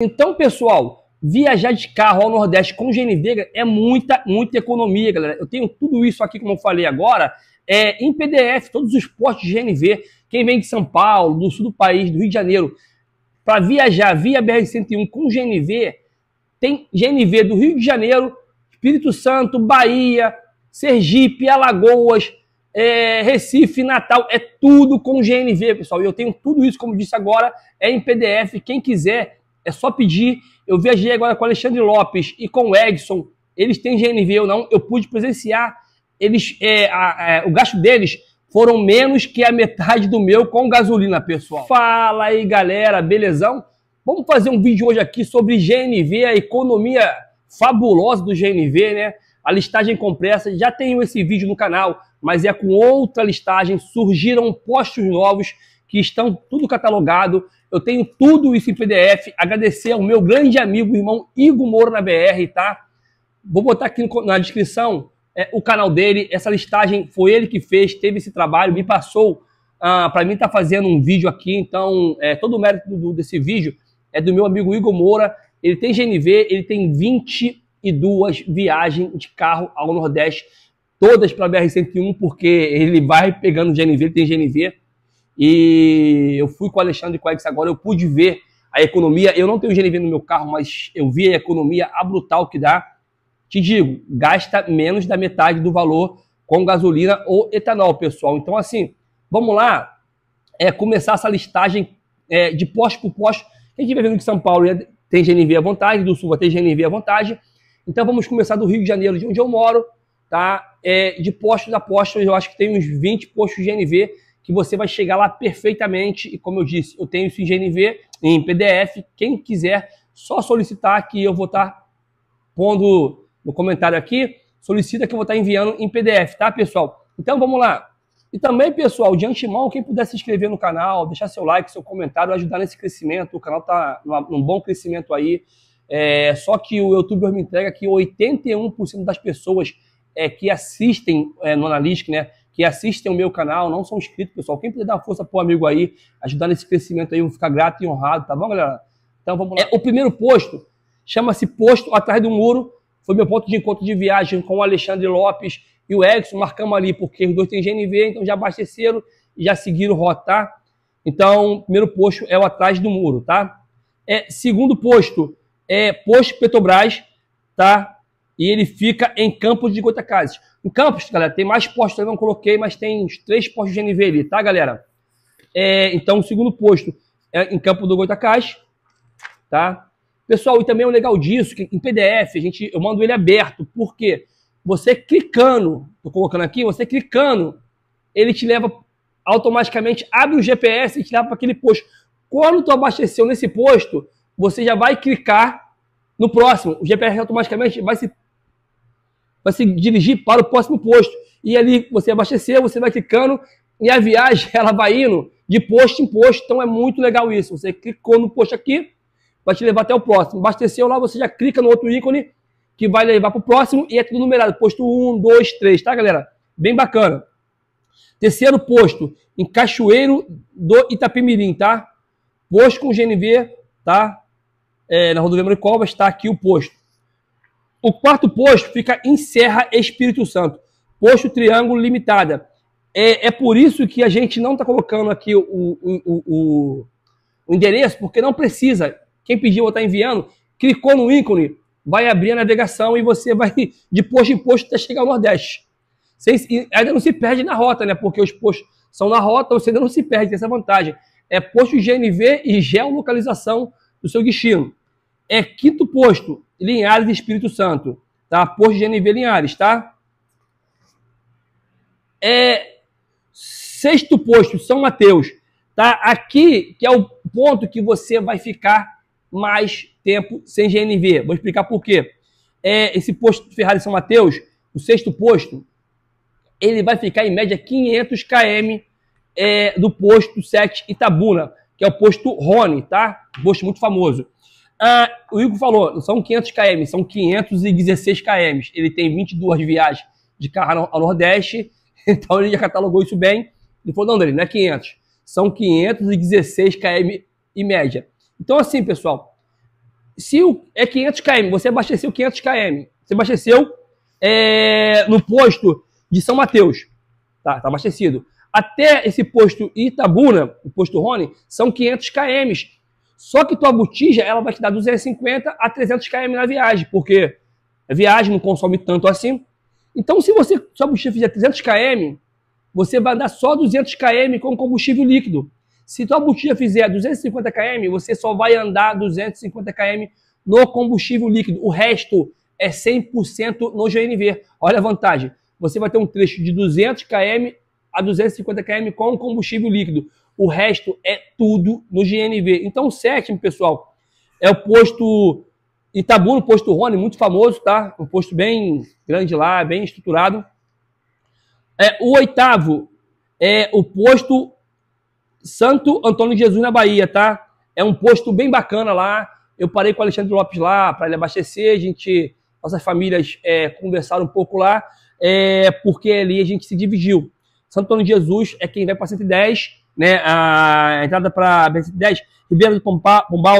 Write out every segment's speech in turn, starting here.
Então, pessoal, viajar de carro ao Nordeste com GNV é muita, muita economia, galera. Eu tenho tudo isso aqui, como eu falei agora, é, em PDF, todos os postos de GNV. Quem vem de São Paulo, do sul do país, do Rio de Janeiro, para viajar via BR-101 com GNV, tem GNV do Rio de Janeiro, Espírito Santo, Bahia, Sergipe, Alagoas, é, Recife, Natal, é tudo com GNV, pessoal. E eu tenho tudo isso, como eu disse agora, é em PDF. Quem quiser é só pedir. Eu viajei agora com o Alexandre Lopes e com o Edson. Eles têm GNV ou não? Eu pude presenciar. Eles, é, a, a, é, o gasto deles foram menos que a metade do meu com gasolina, pessoal. Fala aí, galera, belezão? Vamos fazer um vídeo hoje aqui sobre GNV, a economia fabulosa do GNV, né? A listagem compressa, já tenho esse vídeo no canal, mas é com outra listagem, surgiram postos novos que estão tudo catalogado eu tenho tudo isso em PDF. Agradecer ao meu grande amigo, irmão Igor Moro na BR, tá? Vou botar aqui na descrição é, o canal dele. Essa listagem foi ele que fez, teve esse trabalho, me passou. Ah, para mim tá fazendo um vídeo aqui, então é, todo o mérito do, desse vídeo é do meu amigo Igor Moura. Ele tem GNV, ele tem 22 viagens de carro ao Nordeste, todas para BR-101, porque ele vai pegando GNV, ele tem GNV. E eu fui com o Alexandre Coex agora, eu pude ver a economia. Eu não tenho GNV no meu carro, mas eu vi a economia a brutal que dá. Te digo, gasta menos da metade do valor com gasolina ou etanol, pessoal. Então, assim, vamos lá é, começar essa listagem é, de posto por posto. Quem estiver vendo que São Paulo é, tem GNV à vontade, do Sul vai ter GNV à vontade. Então, vamos começar do Rio de Janeiro, de onde eu moro, tá? É, de postos a postos, eu acho que tem uns 20 postos de GNV que você vai chegar lá perfeitamente. E como eu disse, eu tenho isso em GNV, em PDF. Quem quiser, só solicitar que eu vou estar tá pondo no comentário aqui. Solicita que eu vou estar tá enviando em PDF, tá, pessoal? Então vamos lá. E também, pessoal, de antemão, quem puder se inscrever no canal, deixar seu like, seu comentário, ajudar nesse crescimento. O canal está num bom crescimento aí. É, só que o YouTube me entrega que 81% das pessoas é, que assistem é, no Analytics, né, que assistem o meu canal, não são inscritos, pessoal. Quem puder dar uma força pro amigo aí, ajudar nesse crescimento aí, eu vou ficar grato e honrado, tá bom, galera? Então vamos lá. É, o primeiro posto chama-se Posto Atrás do Muro. Foi meu ponto de encontro de viagem com o Alexandre Lopes e o Edson. Marcamos ali, porque os dois têm GNV, então já abasteceram e já seguiram tá Então, primeiro posto é o Atrás do Muro, tá? É, segundo posto é Posto Petrobras, tá? e ele fica em Campos de Goitacazes. Em Campos, galera, tem mais postos, eu não coloquei, mas tem uns três postos de NV ali, tá, galera? É, então, o segundo posto é em Campo do Goitacazes, tá? Pessoal, e também o é legal disso, que em PDF, a gente, eu mando ele aberto, porque você clicando, tô colocando aqui, você clicando, ele te leva automaticamente, abre o GPS e te leva para aquele posto. Quando tu abasteceu nesse posto, você já vai clicar no próximo. O GPS automaticamente vai se vai se dirigir para o próximo posto. E ali você abastecer, você vai clicando e a viagem ela vai indo de posto em posto. Então é muito legal isso. Você clicou no posto aqui, vai te levar até o próximo. Abasteceu lá, você já clica no outro ícone que vai levar para o próximo e é tudo numerado. Posto 1, 2, 3, tá, galera? Bem bacana. Terceiro posto, em Cachoeiro do Itapimirim, tá? Posto com GNV, tá? É, na rodovia Maricóba está aqui o posto. O quarto posto fica em Serra Espírito Santo, posto Triângulo Limitada. É, é por isso que a gente não está colocando aqui o, o, o, o, endereço, porque não precisa. Quem pediu ou está enviando, clicou no ícone, vai abrir a navegação e você vai de posto em posto até chegar ao Nordeste. Você ainda não se perde na rota, né? Porque os postos são na rota, você ainda não se perde, tem essa vantagem. É posto GNV e geolocalização do seu destino. É quinto posto, Linhares Espírito Santo, tá? Posto GNV Linhares, tá? É, sexto posto, São Mateus, tá? Aqui que é o ponto que você vai ficar mais tempo sem GNV. Vou explicar por quê. É, esse posto de Ferrari São Mateus, o sexto posto, ele vai ficar em média 500 km é, do posto 7 Itabuna, que é o posto Rony, tá? Posto muito famoso. Ah, o Igor falou, não são 500 km, são 516 km. Ele tem 22 viagens de carro ao Nordeste, então ele já catalogou isso bem. Ele falou, não, André, não é 500, são 516 km em média. Então assim, pessoal, se é 500 km, você abasteceu 500 km, você abasteceu é, no posto de São Mateus, tá, tá abastecido. Até esse posto Itabuna, o posto Rony, são 500 km só que tua botija, ela vai te dar 250 a 300 km na viagem, porque a viagem não consome tanto assim. Então, se você sua botija fizer 300 km, você vai andar só 200 km com combustível líquido. Se tua botija fizer 250 km, você só vai andar 250 km no combustível líquido. O resto é 100% no GNV. Olha a vantagem. Você vai ter um trecho de 200 km a 250 km com combustível líquido. O resto é tudo no GNV. Então, o sétimo, pessoal, é o posto Itabuna, o posto Rony, muito famoso, tá? Um posto bem grande lá, bem estruturado. É, o oitavo é o posto Santo Antônio de Jesus na Bahia, tá? É um posto bem bacana lá. Eu parei com o Alexandre Lopes lá para ele abastecer. A gente, nossas famílias é, conversaram um pouco lá, é, porque ali a gente se dividiu. Santo Antônio de Jesus é quem vai para 110 né, a entrada para BS10, Ribeiro do Pombal, Pombal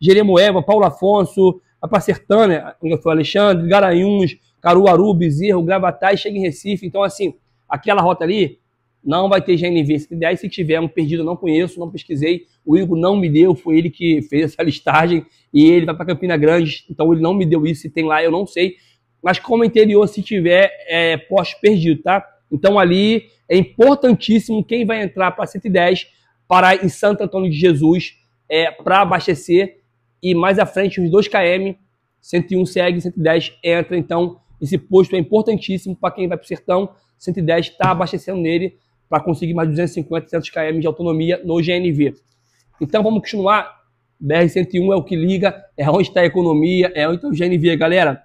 Jeremoeva, Paulo Afonso, a para Sertânia, foi Alexandre, Garanhuns, Caruaru, Bezerro, Gravatá e chega em Recife. Então, assim, aquela rota ali não vai ter GNV 110. Se tiver um perdido, não conheço, não pesquisei. O Igor não me deu, foi ele que fez essa listagem e ele vai para Campina Grande, então ele não me deu isso. Se tem lá, eu não sei. Mas como interior, se tiver, é poste perdido, tá? Então ali é importantíssimo quem vai entrar para 110 parar em Santo Antônio de Jesus é, para abastecer e mais à frente uns 2 km, 101 segue, 110 entra. Então esse posto é importantíssimo para quem vai para o sertão. 110 está abastecendo nele para conseguir mais 250, 300 km de autonomia no GNV. Então vamos continuar. BR-101 é o que liga, é onde está a economia, é onde está o GNV, galera.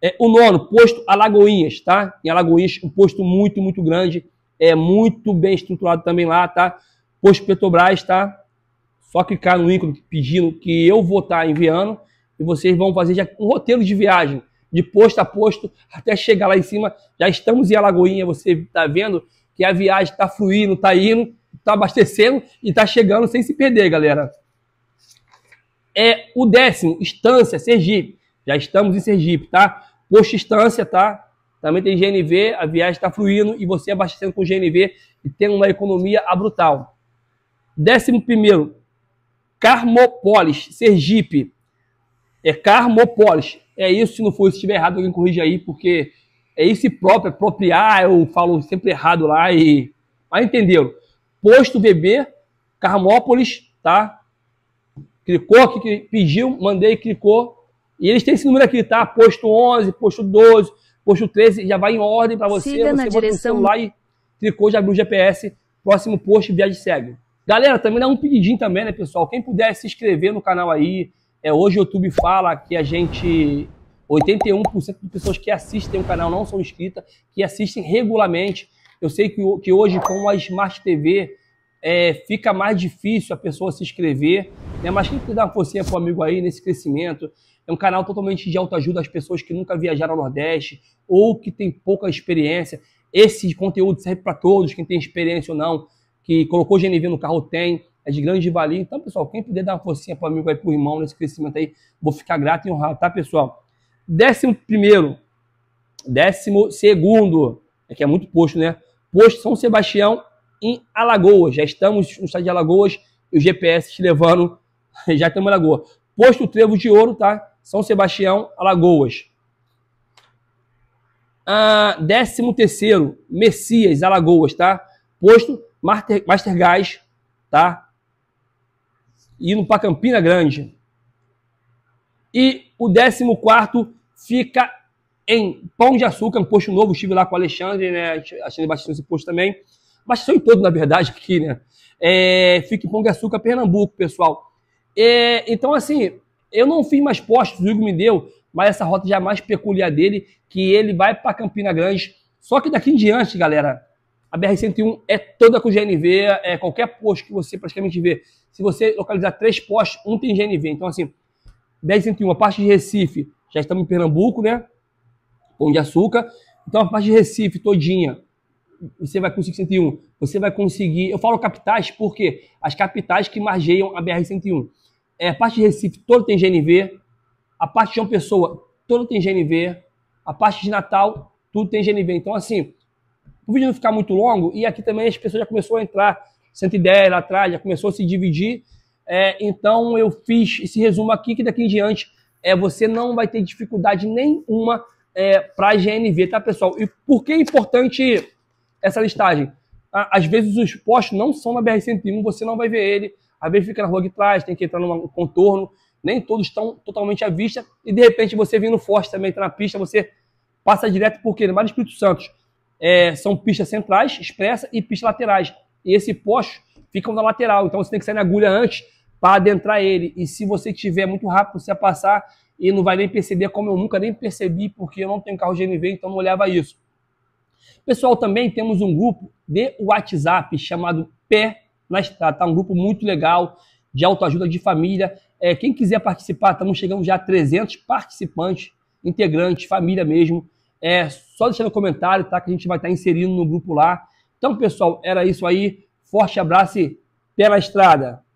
É, o nono, posto Alagoinhas, tá? Em Alagoinhas, um posto muito, muito grande. É muito bem estruturado também lá, tá? Posto Petrobras, tá? Só clicar no ícone pedindo que eu vou estar tá enviando e vocês vão fazer já um roteiro de viagem, de posto a posto, até chegar lá em cima. Já estamos em Alagoinha, você está vendo que a viagem está fluindo, está indo, está abastecendo e está chegando sem se perder, galera. É o décimo, Estância, Sergipe. Já estamos em Sergipe, tá? Posto instância, tá? Também tem GNV, a viagem está fluindo e você abastecendo com GNV e tem uma economia brutal. Décimo primeiro, carmopolis Sergipe. É carmopolis É isso, se não for, se estiver errado, alguém corrija aí, porque é esse próprio, é apropriar, eu falo sempre errado lá e... Mas entenderam. Posto BB, Carmópolis, tá? Clicou, que pediu, mandei, clicou, e eles têm esse número aqui, tá? Posto 11, posto 12, posto 13, já vai em ordem para você. Siga você na bota direção... celular e clicou, já abriu o GPS, próximo posto, viagem segue. Galera, também dá um pedidinho também, né, pessoal? Quem puder se inscrever no canal aí, é, hoje o YouTube fala que a gente. 81% de pessoas que assistem o canal não são inscritas, que assistem regularmente. Eu sei que, que hoje, com a Smart TV, é, fica mais difícil a pessoa se inscrever, né? mas quem que dá uma forcinha pro amigo aí nesse crescimento? É um canal totalmente de autoajuda às pessoas que nunca viajaram ao Nordeste ou que tem pouca experiência. Esse conteúdo serve para todos, quem tem experiência ou não, que colocou o GNV no carro tem, é de grande valia. Então, pessoal, quem puder dar uma forcinha pro amigo aí, para o irmão nesse crescimento aí, vou ficar grato e honrado, tá, pessoal? Décimo primeiro, décimo segundo, é que é muito posto, né? Posto São Sebastião em Alagoas. Já estamos no estado de Alagoas e o GPS te levando, já estamos em Alagoas. Posto Trevo de Ouro, tá? São Sebastião, Alagoas. Ah, décimo terceiro, Messias, Alagoas, tá? Posto Master, Master Gás, tá? Indo para Campina Grande. E o décimo quarto fica em Pão de Açúcar, um posto novo. Estive lá com o Alexandre, né? Alexandre bastante nesse posto também mas em todo, na verdade, aqui, né? É, fica em Açúcar, Pernambuco, pessoal. É, então, assim, eu não fiz mais postos, o Hugo me deu, mas essa rota já é mais peculiar dele, que ele vai para Campina Grande. Só que daqui em diante, galera, a BR-101 é toda com GNV, é qualquer posto que você praticamente vê. Se você localizar três postos, um tem GNV. Então, assim, BR-101, a parte de Recife, já estamos em Pernambuco, né? Pão de Açúcar. Então, a parte de Recife todinha, você vai com 501, você vai conseguir. Eu falo capitais porque as capitais que margeiam a BR-101. É, a parte de Recife toda tem GNV, a parte de João Pessoa toda tem GNV, a parte de Natal tudo tem GNV. Então, assim, o vídeo não ficar muito longo e aqui também as pessoas já começou a entrar 110 lá atrás, já começou a se dividir. É, então, eu fiz esse resumo aqui que daqui em diante é, você não vai ter dificuldade nenhuma é, para GNV, tá, pessoal? E por que é importante essa listagem. Às vezes os postos não são na BR-101, você não vai ver ele. Às vezes fica na rua de trás, tem que entrar num contorno. Nem todos estão totalmente à vista. E de repente você vindo forte também, está na pista, você passa direto porque No Mar do Espírito Santo. É, são pistas centrais, expressa e pistas laterais. E esse posto fica na lateral, então você tem que sair na agulha antes para adentrar ele. E se você tiver muito rápido, você vai passar e não vai nem perceber, como eu nunca nem percebi, porque eu não tenho carro GNV, então não olhava isso. Pessoal, também temos um grupo de WhatsApp chamado Pé né, na tá, Estrada. Tá um grupo muito legal de autoajuda de família. É, quem quiser participar, estamos chegando já a 300 participantes, integrantes, família mesmo. É só deixar no comentário, tá? Que a gente vai estar tá inserindo no grupo lá. Então, pessoal, era isso aí. Forte abraço e pé na estrada.